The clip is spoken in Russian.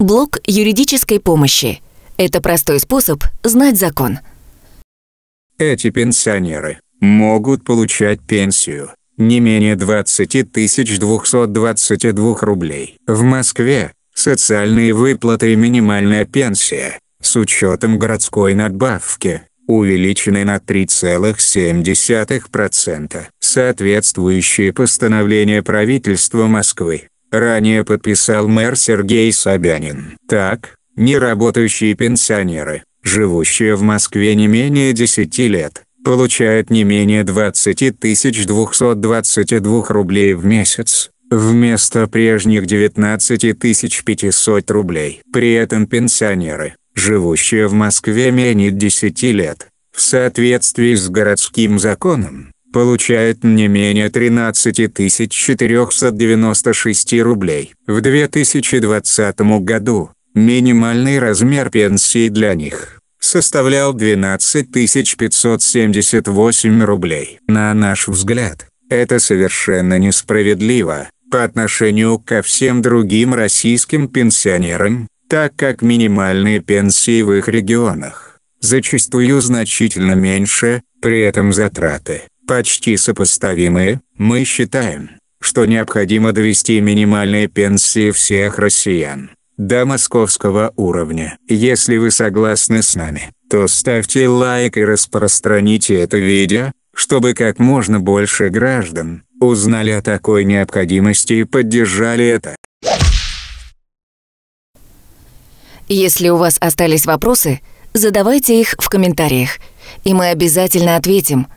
Блок юридической помощи. Это простой способ знать закон. Эти пенсионеры могут получать пенсию не менее 20 222 рублей. В Москве социальные выплаты и минимальная пенсия с учетом городской надбавки увеличены на 3,7%. Соответствующие постановления правительства Москвы ранее подписал мэр Сергей Собянин. Так, неработающие пенсионеры, живущие в Москве не менее 10 лет, получают не менее 20 222 рублей в месяц, вместо прежних 19 500 рублей. При этом пенсионеры, живущие в Москве менее 10 лет, в соответствии с городским законом, получает не менее 13 496 рублей. В 2020 году минимальный размер пенсии для них составлял 12 578 рублей. На наш взгляд, это совершенно несправедливо по отношению ко всем другим российским пенсионерам, так как минимальные пенсии в их регионах зачастую значительно меньше, при этом затраты почти сопоставимые, мы считаем, что необходимо довести минимальные пенсии всех россиян до московского уровня. Если вы согласны с нами, то ставьте лайк и распространите это видео, чтобы как можно больше граждан узнали о такой необходимости и поддержали это. Если у вас остались вопросы, задавайте их в комментариях, и мы обязательно ответим –